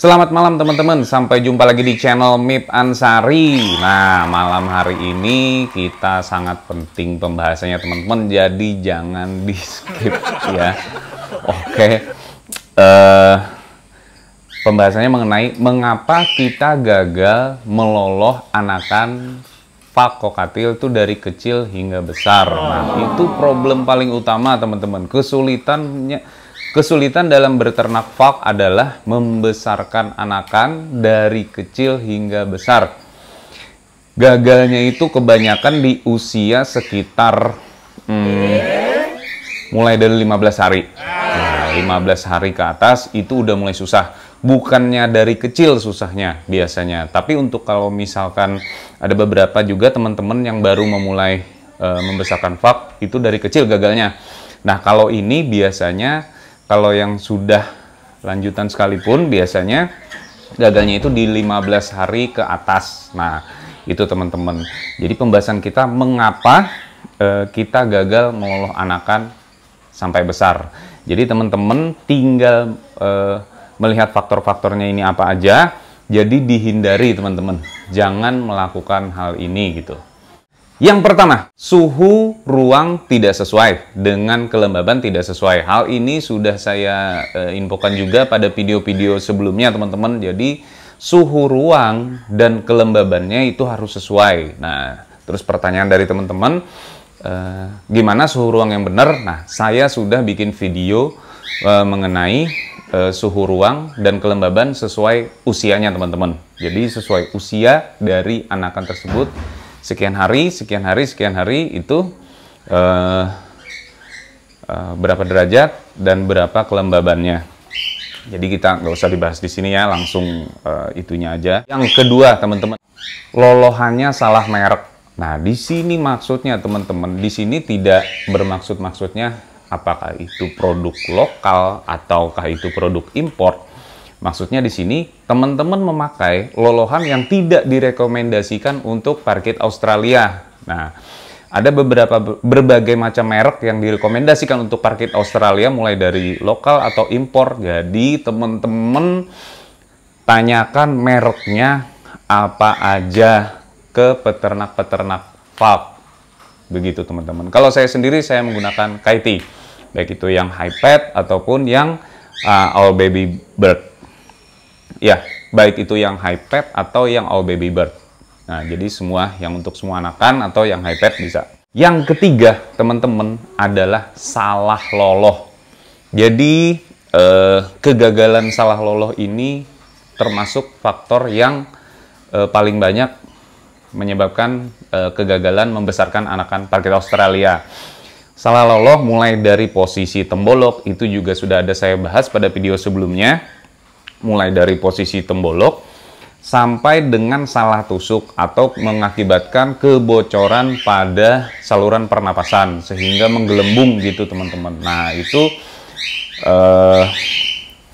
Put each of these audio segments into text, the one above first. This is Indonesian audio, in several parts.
Selamat malam teman-teman, sampai jumpa lagi di channel Mip Ansari. Nah, malam hari ini kita sangat penting pembahasannya teman-teman, jadi jangan di skip ya. Oke, okay. uh, eh, pembahasannya mengenai mengapa kita gagal meloloh anakan fakokatil itu dari kecil hingga besar. Nah, itu problem paling utama teman-teman, kesulitannya Kesulitan dalam berternak falk adalah membesarkan anakan dari kecil hingga besar. Gagalnya itu kebanyakan di usia sekitar hmm, mulai dari 15 hari. Nah, 15 hari ke atas itu udah mulai susah. Bukannya dari kecil susahnya biasanya, tapi untuk kalau misalkan ada beberapa juga teman-teman yang baru memulai uh, membesarkan falk itu dari kecil gagalnya. Nah, kalau ini biasanya kalau yang sudah lanjutan sekalipun biasanya gagalnya itu di 15 hari ke atas. Nah, itu teman-teman. Jadi pembahasan kita mengapa eh, kita gagal mengolah anakan sampai besar. Jadi teman-teman tinggal eh, melihat faktor-faktornya ini apa aja. Jadi dihindari teman-teman. Jangan melakukan hal ini gitu. Yang pertama, suhu ruang tidak sesuai dengan kelembaban tidak sesuai. Hal ini sudah saya uh, infokan juga pada video-video sebelumnya, teman-teman. Jadi, suhu ruang dan kelembabannya itu harus sesuai. Nah, terus pertanyaan dari teman-teman, uh, gimana suhu ruang yang benar? Nah, saya sudah bikin video uh, mengenai uh, suhu ruang dan kelembaban sesuai usianya, teman-teman. Jadi, sesuai usia dari anakan tersebut sekian hari, sekian hari, sekian hari itu uh, uh, berapa derajat dan berapa kelembabannya. Jadi kita nggak usah dibahas di sini ya, langsung uh, itunya aja. Yang kedua teman-teman, lolohannya salah merek. Nah di sini maksudnya teman-teman, di sini tidak bermaksud maksudnya apakah itu produk lokal ataukah itu produk import Maksudnya di sini teman-teman memakai lolohan yang tidak direkomendasikan untuk parkit Australia. Nah, ada beberapa berbagai macam merek yang direkomendasikan untuk parkit Australia mulai dari lokal atau impor. Jadi teman-teman tanyakan mereknya apa aja ke peternak-peternak pub. Begitu teman-teman. Kalau saya sendiri saya menggunakan Kaiti. Baik itu yang high pet ataupun yang uh, all baby bird. Ya, baik itu yang high pet atau yang all baby bird. Nah, jadi semua yang untuk semua anakan atau yang high pet bisa. Yang ketiga, teman-teman, adalah salah loloh. Jadi, eh, kegagalan salah loloh ini termasuk faktor yang eh, paling banyak menyebabkan eh, kegagalan membesarkan anakan parkir Australia. Salah loloh mulai dari posisi tembolok, itu juga sudah ada saya bahas pada video sebelumnya mulai dari posisi tembolok sampai dengan salah tusuk atau mengakibatkan kebocoran pada saluran pernapasan sehingga menggelembung gitu teman-teman. Nah itu eh,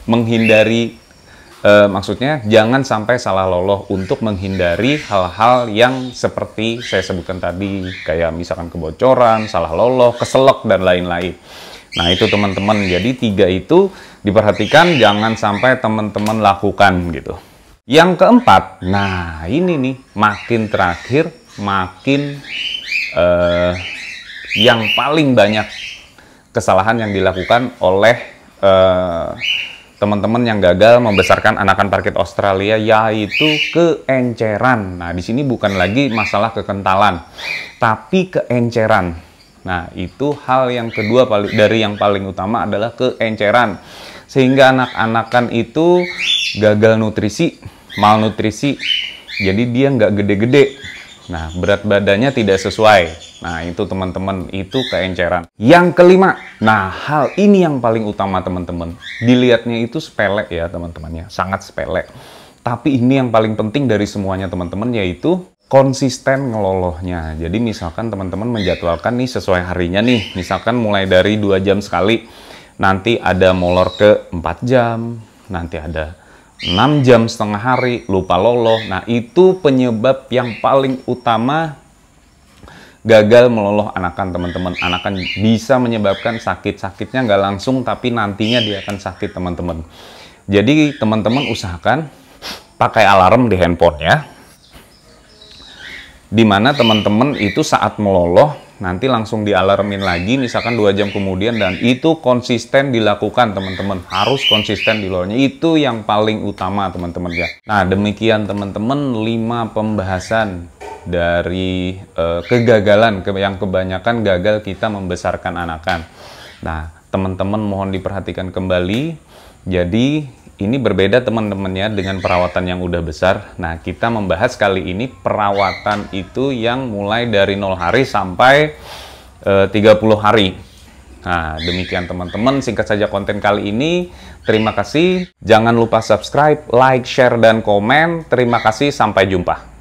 menghindari eh, maksudnya jangan sampai salah loloh untuk menghindari hal-hal yang seperti saya sebutkan tadi kayak misalkan kebocoran, salah loloh, keselok dan lain-lain. Nah itu teman-teman, jadi tiga itu diperhatikan jangan sampai teman-teman lakukan gitu. Yang keempat, nah ini nih makin terakhir makin eh, yang paling banyak kesalahan yang dilakukan oleh teman eh, teman-teman yang gagal membesarkan anakan parkit Australia yaitu keenceran. Nah di sini bukan lagi masalah kekentalan, tapi keenceran. Nah, itu hal yang kedua paling dari yang paling utama adalah keenceran. Sehingga anak-anakan itu gagal nutrisi, malnutrisi. Jadi dia nggak gede-gede. Nah, berat badannya tidak sesuai. Nah, itu teman-teman, itu keenceran. Yang kelima, nah hal ini yang paling utama teman-teman. Dilihatnya itu sepele ya teman-temannya, sangat sepele. Tapi ini yang paling penting dari semuanya teman-teman yaitu konsisten ngelolohnya. Jadi misalkan teman-teman menjadwalkan nih sesuai harinya nih, misalkan mulai dari dua jam sekali, nanti ada molor ke 4 jam, nanti ada 6 jam setengah hari, lupa loloh. Nah itu penyebab yang paling utama gagal meloloh anakan teman-teman. Anakan bisa menyebabkan sakit-sakitnya nggak langsung, tapi nantinya dia akan sakit teman-teman. Jadi teman-teman usahakan pakai alarm di handphone ya dimana teman-teman itu saat meloloh nanti langsung dialarmin lagi misalkan dua jam kemudian dan itu konsisten dilakukan teman-teman harus konsisten di lolohnya itu yang paling utama teman-teman ya nah demikian teman-teman lima pembahasan dari eh, kegagalan yang kebanyakan gagal kita membesarkan anakan nah teman-teman mohon diperhatikan kembali jadi ini berbeda teman-temannya dengan perawatan yang udah besar. Nah, kita membahas kali ini perawatan itu yang mulai dari 0 hari sampai e, eh, 30 hari. Nah, demikian teman-teman, singkat saja konten kali ini. Terima kasih. Jangan lupa subscribe, like, share, dan komen. Terima kasih, sampai jumpa.